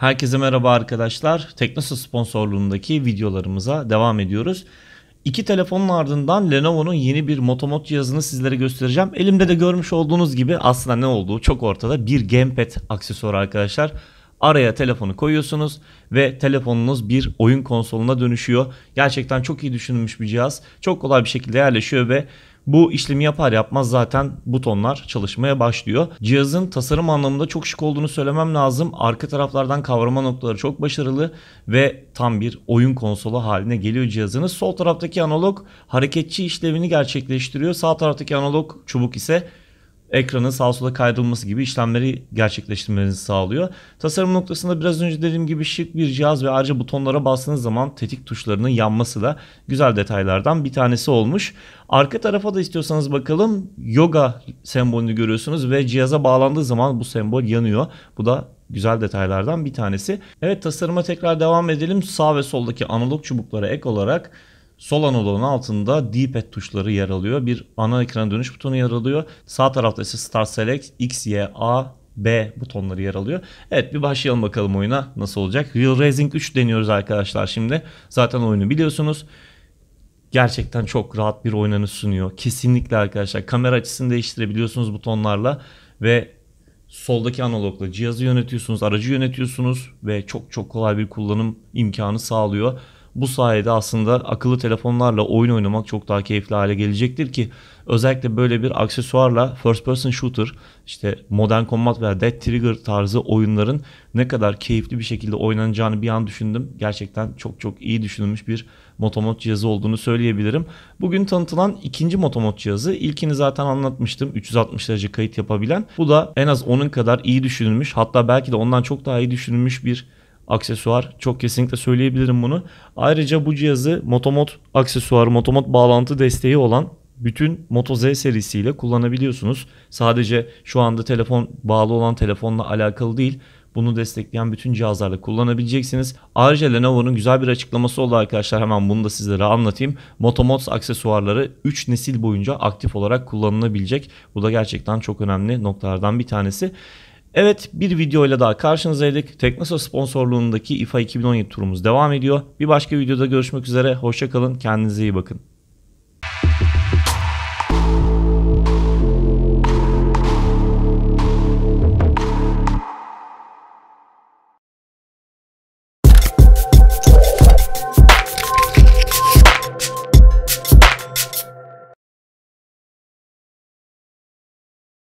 Herkese merhaba arkadaşlar. Teknosa sponsorluğundaki videolarımıza devam ediyoruz. İki telefonun ardından Lenovo'nun yeni bir motomot cihazını sizlere göstereceğim. Elimde de görmüş olduğunuz gibi aslında ne olduğu çok ortada. Bir gamepad aksesuarı arkadaşlar. Araya telefonu koyuyorsunuz ve telefonunuz bir oyun konsoluna dönüşüyor. Gerçekten çok iyi düşünülmüş bir cihaz. Çok kolay bir şekilde yerleşiyor ve bu işlemi yapar yapmaz zaten butonlar çalışmaya başlıyor. Cihazın tasarım anlamında çok şık olduğunu söylemem lazım. Arka taraflardan kavrama noktaları çok başarılı ve tam bir oyun konsolu haline geliyor cihazınız. Sol taraftaki analog hareketçi işlevini gerçekleştiriyor. Sağ taraftaki analog çubuk ise ekranın sağ sola kaydırılması gibi işlemleri gerçekleştirmenizi sağlıyor. Tasarım noktasında biraz önce dediğim gibi şık bir cihaz ve ayrıca butonlara bastığınız zaman tetik tuşlarının yanması da güzel detaylardan bir tanesi olmuş. Arka tarafa da istiyorsanız bakalım yoga sembolünü görüyorsunuz ve cihaza bağlandığı zaman bu sembol yanıyor. Bu da güzel detaylardan bir tanesi. Evet tasarıma tekrar devam edelim. Sağ ve soldaki analog çubuklara ek olarak Sol analog'un altında D-pad tuşları yer alıyor. Bir ana ekran dönüş butonu yer alıyor. Sağ tarafta ise Start Select, X, Y, A, B butonları yer alıyor. Evet bir başlayalım bakalım oyuna nasıl olacak. Real Racing 3 deniyoruz arkadaşlar şimdi. Zaten oyunu biliyorsunuz. Gerçekten çok rahat bir oynanış sunuyor. Kesinlikle arkadaşlar kamera açısını değiştirebiliyorsunuz butonlarla ve soldaki analogla cihazı yönetiyorsunuz, aracı yönetiyorsunuz ve çok çok kolay bir kullanım imkanı sağlıyor. Bu sayede aslında akıllı telefonlarla oyun oynamak çok daha keyifli hale gelecektir ki özellikle böyle bir aksesuarla first person shooter işte Modern Combat veya Dead Trigger tarzı oyunların ne kadar keyifli bir şekilde oynanacağını bir an düşündüm. Gerçekten çok çok iyi düşünülmüş bir Motomod cihazı olduğunu söyleyebilirim. Bugün tanıtılan ikinci Motomod cihazı ilkini zaten anlatmıştım 360 derece kayıt yapabilen. Bu da en az onun kadar iyi düşünülmüş hatta belki de ondan çok daha iyi düşünülmüş bir aksesuar. Çok kesinlikle söyleyebilirim bunu. Ayrıca bu cihazı Motomot aksesuarı, Motomot bağlantı desteği olan bütün Moto Z serisiyle kullanabiliyorsunuz. Sadece şu anda telefon bağlı olan telefonla alakalı değil. Bunu destekleyen bütün cihazlarla kullanabileceksiniz. Ayrıca Lenovo'nun güzel bir açıklaması oldu arkadaşlar. Hemen bunu da sizlere anlatayım. Motomods aksesuarları 3 nesil boyunca aktif olarak kullanılabilecek. Bu da gerçekten çok önemli noktalardan bir tanesi. Evet bir videoyla daha karşınızdaydık. Teknoso sponsorluğundaki Ifa 2017 turumuz devam ediyor. Bir başka videoda görüşmek üzere. Hoşçakalın. Kendinize iyi bakın.